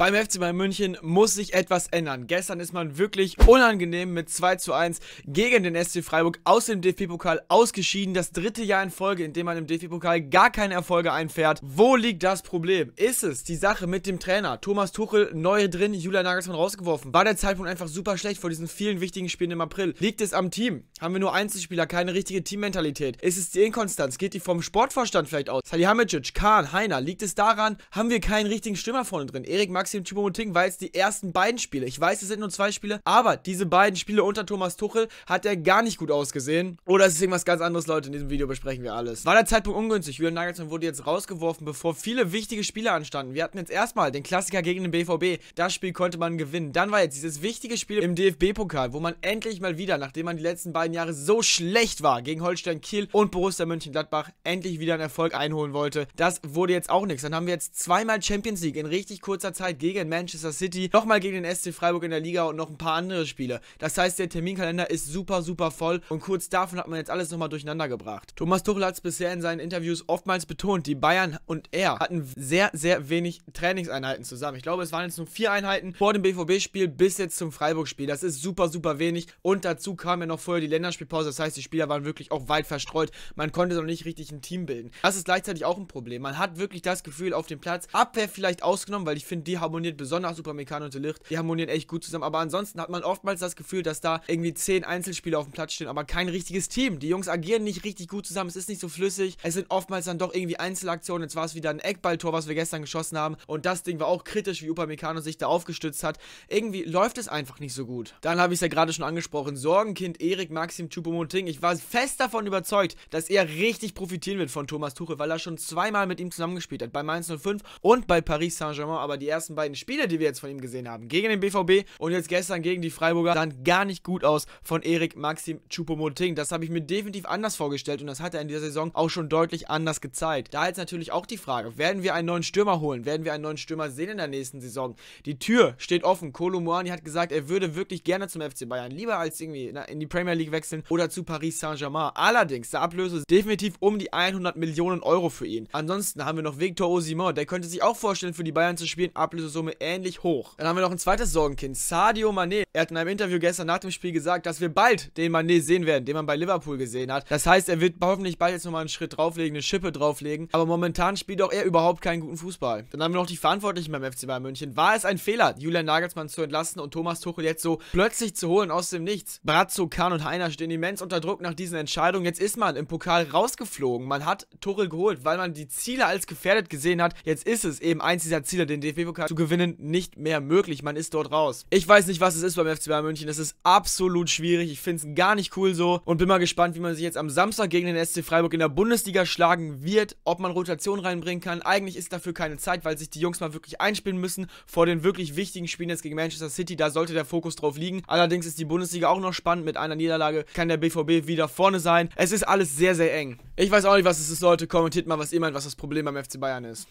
Beim FC Bayern München muss sich etwas ändern. Gestern ist man wirklich unangenehm mit 2 zu 1 gegen den SC Freiburg aus dem DFB-Pokal ausgeschieden. Das dritte Jahr in Folge, in dem man im DFB-Pokal gar keine Erfolge einfährt. Wo liegt das Problem? Ist es die Sache mit dem Trainer? Thomas Tuchel neu drin, Julian Nagelsmann rausgeworfen. War der Zeitpunkt einfach super schlecht vor diesen vielen wichtigen Spielen im April? Liegt es am Team? Haben wir nur Einzelspieler, keine richtige Teammentalität? Ist es die Inkonstanz? Geht die vom Sportvorstand vielleicht aus? Salihamidzic, Kahn, Heiner, liegt es daran? Haben wir keinen richtigen Stürmer vorne drin? Erik Max Maxim Choupo-Moting war jetzt die ersten beiden Spiele. Ich weiß, es sind nur zwei Spiele, aber diese beiden Spiele unter Thomas Tuchel hat er gar nicht gut ausgesehen. Oder es ist irgendwas ganz anderes, Leute. In diesem Video besprechen wir alles. War der Zeitpunkt ungünstig. Julian Nagelsmann wurde jetzt rausgeworfen, bevor viele wichtige Spiele anstanden. Wir hatten jetzt erstmal den Klassiker gegen den BVB. Das Spiel konnte man gewinnen. Dann war jetzt dieses wichtige Spiel im DFB-Pokal, wo man endlich mal wieder, nachdem man die letzten beiden Jahre so schlecht war, gegen Holstein Kiel und Borussia Mönchengladbach, endlich wieder einen Erfolg einholen wollte. Das wurde jetzt auch nichts. Dann haben wir jetzt zweimal Champions League in richtig kurzer Zeit gegen Manchester City, nochmal gegen den SC Freiburg in der Liga und noch ein paar andere Spiele. Das heißt, der Terminkalender ist super, super voll und kurz davon hat man jetzt alles nochmal durcheinander gebracht. Thomas Tuchel hat es bisher in seinen Interviews oftmals betont, die Bayern und er hatten sehr, sehr wenig Trainingseinheiten zusammen. Ich glaube, es waren jetzt nur vier Einheiten vor dem BVB-Spiel bis jetzt zum Freiburg-Spiel. Das ist super, super wenig und dazu kam ja noch vorher die Länderspielpause. Das heißt, die Spieler waren wirklich auch weit verstreut. Man konnte noch nicht richtig ein Team bilden. Das ist gleichzeitig auch ein Problem. Man hat wirklich das Gefühl auf dem Platz, Abwehr vielleicht ausgenommen, weil ich finde, die haben harmoniert besonders super Upamecano Delicht. Die harmonieren echt gut zusammen. Aber ansonsten hat man oftmals das Gefühl, dass da irgendwie zehn Einzelspieler auf dem Platz stehen, aber kein richtiges Team. Die Jungs agieren nicht richtig gut zusammen. Es ist nicht so flüssig. Es sind oftmals dann doch irgendwie Einzelaktionen. Jetzt war es wieder ein Eckballtor, was wir gestern geschossen haben. Und das Ding war auch kritisch, wie Upamecano sich da aufgestützt hat. Irgendwie läuft es einfach nicht so gut. Dann habe ich es ja gerade schon angesprochen. Sorgenkind Erik Maxim choupo Ich war fest davon überzeugt, dass er richtig profitieren wird von Thomas Tuchel, weil er schon zweimal mit ihm zusammengespielt hat. Bei Mainz 05 und bei Paris Saint-Germain. Aber die ersten beiden Spiele, die wir jetzt von ihm gesehen haben, gegen den BVB und jetzt gestern gegen die Freiburger, sahen gar nicht gut aus von Erik Maxim Choupo-Moting. Das habe ich mir definitiv anders vorgestellt und das hat er in dieser Saison auch schon deutlich anders gezeigt. Da jetzt natürlich auch die Frage, werden wir einen neuen Stürmer holen? Werden wir einen neuen Stürmer sehen in der nächsten Saison? Die Tür steht offen. Kolo Moani hat gesagt, er würde wirklich gerne zum FC Bayern, lieber als irgendwie in die Premier League wechseln oder zu Paris Saint-Germain. Allerdings, der Ablöse ist definitiv um die 100 Millionen Euro für ihn. Ansonsten haben wir noch Victor Osimhen, der könnte sich auch vorstellen, für die Bayern zu spielen. Ablöse Ablösesumme ähnlich hoch. Dann haben wir noch ein zweites Sorgenkind, Sadio Mané. Er hat in einem Interview gestern nach dem Spiel gesagt, dass wir bald den Mané sehen werden, den man bei Liverpool gesehen hat. Das heißt, er wird hoffentlich bald jetzt nochmal einen Schritt drauflegen, eine Schippe drauflegen. Aber momentan spielt auch er überhaupt keinen guten Fußball. Dann haben wir noch die Verantwortlichen beim FC Bayern München. War es ein Fehler, Julian Nagelsmann zu entlassen und Thomas Tuchel jetzt so plötzlich zu holen aus dem Nichts? Brazzo, Kahn und Heiner stehen immens unter Druck nach diesen Entscheidungen. Jetzt ist man im Pokal rausgeflogen. Man hat Tuchel geholt, weil man die Ziele als gefährdet gesehen hat. Jetzt ist es eben eins dieser Ziele, den DFB-Pokal zu gewinnen, nicht mehr möglich. Man ist dort raus. Ich weiß nicht, was es ist beim beim FC Bayern München. Das ist absolut schwierig. Ich finde es gar nicht cool so und bin mal gespannt, wie man sich jetzt am Samstag gegen den SC Freiburg in der Bundesliga schlagen wird, ob man Rotation reinbringen kann. Eigentlich ist dafür keine Zeit, weil sich die Jungs mal wirklich einspielen müssen vor den wirklich wichtigen Spielen jetzt gegen Manchester City. Da sollte der Fokus drauf liegen. Allerdings ist die Bundesliga auch noch spannend. Mit einer Niederlage kann der BVB wieder vorne sein. Es ist alles sehr, sehr eng. Ich weiß auch nicht, was es ist, Leute. Kommentiert mal, was ihr meint, was das Problem beim FC Bayern ist.